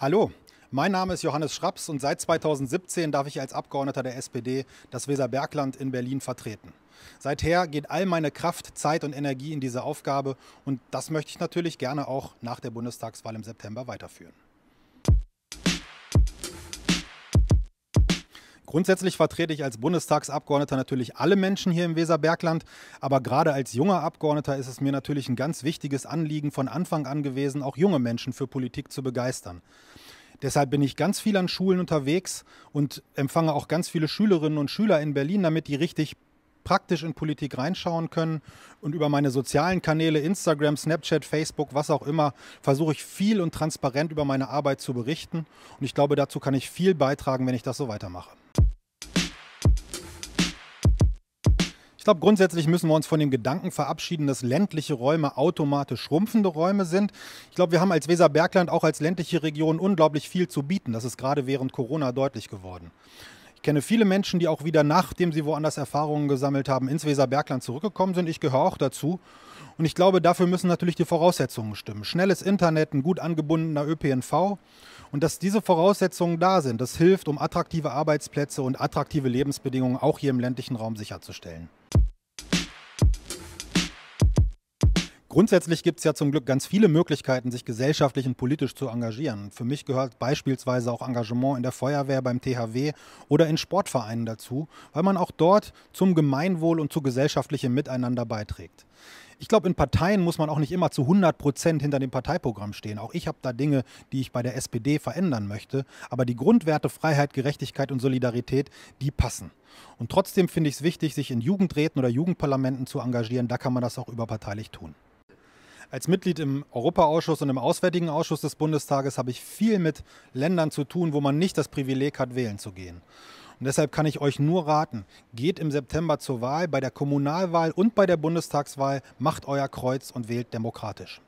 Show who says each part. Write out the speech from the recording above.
Speaker 1: Hallo, mein Name ist Johannes Schraps und seit 2017 darf ich als Abgeordneter der SPD das Weserbergland in Berlin vertreten. Seither geht all meine Kraft, Zeit und Energie in diese Aufgabe und das möchte ich natürlich gerne auch nach der Bundestagswahl im September weiterführen. Grundsätzlich vertrete ich als Bundestagsabgeordneter natürlich alle Menschen hier im Weserbergland, aber gerade als junger Abgeordneter ist es mir natürlich ein ganz wichtiges Anliegen von Anfang an gewesen, auch junge Menschen für Politik zu begeistern. Deshalb bin ich ganz viel an Schulen unterwegs und empfange auch ganz viele Schülerinnen und Schüler in Berlin, damit die richtig praktisch in Politik reinschauen können. Und über meine sozialen Kanäle, Instagram, Snapchat, Facebook, was auch immer, versuche ich viel und transparent über meine Arbeit zu berichten. Und ich glaube, dazu kann ich viel beitragen, wenn ich das so weitermache. glaube, grundsätzlich müssen wir uns von dem Gedanken verabschieden, dass ländliche Räume automatisch schrumpfende Räume sind. Ich glaube, wir haben als Weserbergland auch als ländliche Region unglaublich viel zu bieten. Das ist gerade während Corona deutlich geworden. Ich kenne viele Menschen, die auch wieder nachdem sie woanders Erfahrungen gesammelt haben, ins Weserbergland zurückgekommen sind. Ich gehöre auch dazu. Und ich glaube, dafür müssen natürlich die Voraussetzungen stimmen. Schnelles Internet, ein gut angebundener ÖPNV. Und dass diese Voraussetzungen da sind, das hilft, um attraktive Arbeitsplätze und attraktive Lebensbedingungen auch hier im ländlichen Raum sicherzustellen. Grundsätzlich gibt es ja zum Glück ganz viele Möglichkeiten, sich gesellschaftlich und politisch zu engagieren. Für mich gehört beispielsweise auch Engagement in der Feuerwehr, beim THW oder in Sportvereinen dazu, weil man auch dort zum Gemeinwohl und zu gesellschaftlichem Miteinander beiträgt ich glaube, in Parteien muss man auch nicht immer zu 100 Prozent hinter dem Parteiprogramm stehen. Auch ich habe da Dinge, die ich bei der SPD verändern möchte. Aber die Grundwerte Freiheit, Gerechtigkeit und Solidarität, die passen. Und trotzdem finde ich es wichtig, sich in Jugendräten oder Jugendparlamenten zu engagieren. Da kann man das auch überparteilich tun. Als Mitglied im Europaausschuss und im Auswärtigen Ausschuss des Bundestages habe ich viel mit Ländern zu tun, wo man nicht das Privileg hat, wählen zu gehen. Und deshalb kann ich euch nur raten, geht im September zur Wahl, bei der Kommunalwahl und bei der Bundestagswahl, macht euer Kreuz und wählt demokratisch.